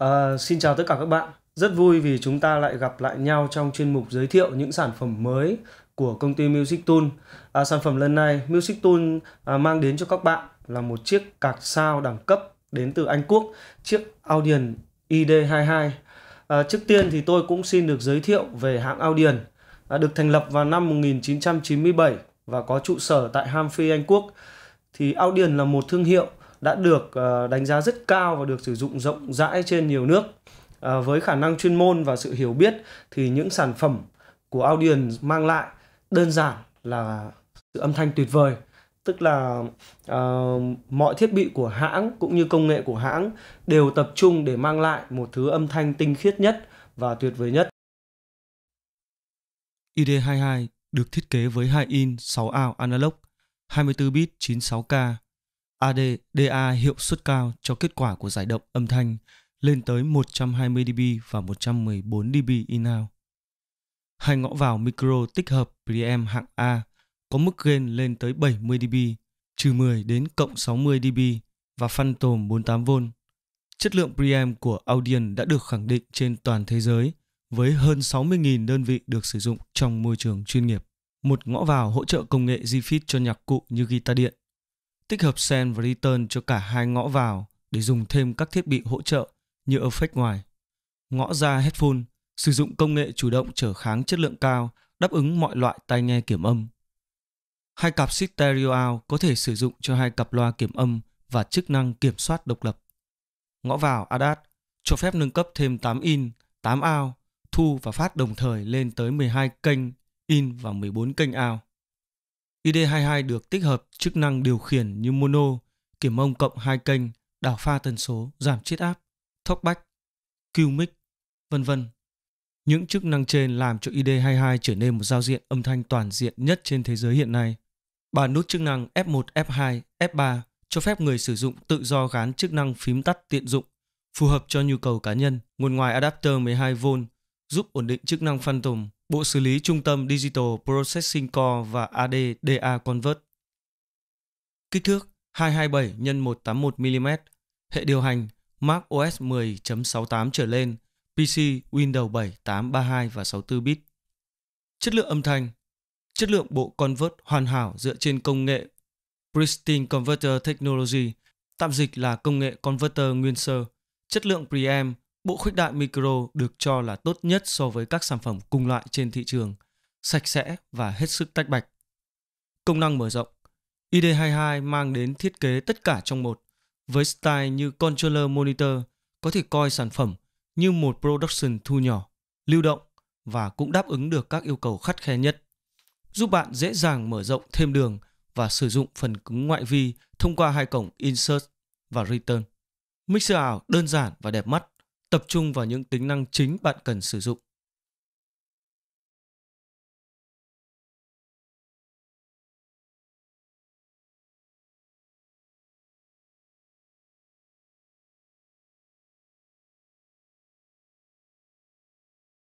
À, xin chào tất cả các bạn. Rất vui vì chúng ta lại gặp lại nhau trong chuyên mục giới thiệu những sản phẩm mới của công ty Music Tool. À, sản phẩm lần này Music Tool à, mang đến cho các bạn là một chiếc cạc sao đẳng cấp đến từ Anh Quốc, chiếc Audion ID22. À, trước tiên thì tôi cũng xin được giới thiệu về hãng Audion. À, được thành lập vào năm 1997 và có trụ sở tại Hampshire, Anh Quốc. Thì Audion là một thương hiệu đã được ờ, đánh giá rất cao và được sử dụng rộng rãi trên nhiều nước. Ờ, với khả năng chuyên môn và sự hiểu biết thì những sản phẩm của Audion mang lại đơn giản là sự âm thanh tuyệt vời tức là uh, mọi thiết bị của hãng cũng như công nghệ của hãng đều tập trung để mang lại một thứ âm thanh tinh khiết nhất và tuyệt vời nhất. ID22 được thiết kế với 2 in 6 out analog 24 bit 96K ADDA hiệu suất cao cho kết quả của giải động âm thanh lên tới 120 dB và 114 dB in-out. Hai ngõ vào micro tích hợp preamp hạng A có mức gain lên tới 70 dB, trừ 10 đến cộng 60 dB và phantom 48V. Chất lượng preamp của Audion đã được khẳng định trên toàn thế giới với hơn 60.000 đơn vị được sử dụng trong môi trường chuyên nghiệp. Một ngõ vào hỗ trợ công nghệ GFIT cho nhạc cụ như guitar điện, tích hợp send và return cho cả hai ngõ vào để dùng thêm các thiết bị hỗ trợ như effect ngoài. Ngõ ra headphone sử dụng công nghệ chủ động trở kháng chất lượng cao đáp ứng mọi loại tai nghe kiểm âm. Hai cặp stereo out có thể sử dụng cho hai cặp loa kiểm âm và chức năng kiểm soát độc lập. Ngõ vào ADAT cho phép nâng cấp thêm 8 in, 8 out, thu và phát đồng thời lên tới 12 kênh in và 14 kênh out. ID22 được tích hợp chức năng điều khiển như mono, kiểm ông cộng hai kênh, đảo pha tần số, giảm chiết áp, thóc bách, Q-mic, vân vân. Những chức năng trên làm cho ID22 trở nên một giao diện âm thanh toàn diện nhất trên thế giới hiện nay. Ba nút chức năng F1, F2, F3 cho phép người sử dụng tự do gán chức năng phím tắt tiện dụng phù hợp cho nhu cầu cá nhân. Nguồn ngoài adapter 12V giúp ổn định chức năng phantom Bộ xử lý trung tâm Digital Processing Core và ADDA Convert. Kích thước 227 x 181 mm, hệ điều hành Mac OS 10.68 trở lên, PC Windows 7, 8, 32 và 64 bit. Chất lượng âm thanh Chất lượng bộ convert hoàn hảo dựa trên công nghệ Pristine Converter Technology, tạm dịch là công nghệ converter nguyên sơ. Chất lượng preamp Bộ khuếch đại micro được cho là tốt nhất so với các sản phẩm cùng loại trên thị trường, sạch sẽ và hết sức tách bạch. Công năng mở rộng ID22 mang đến thiết kế tất cả trong một, với style như controller monitor, có thể coi sản phẩm như một production thu nhỏ, lưu động và cũng đáp ứng được các yêu cầu khắt khe nhất, giúp bạn dễ dàng mở rộng thêm đường và sử dụng phần cứng ngoại vi thông qua hai cổng Insert và Return. Mixer ảo đơn giản và đẹp mắt tập trung vào những tính năng chính bạn cần sử dụng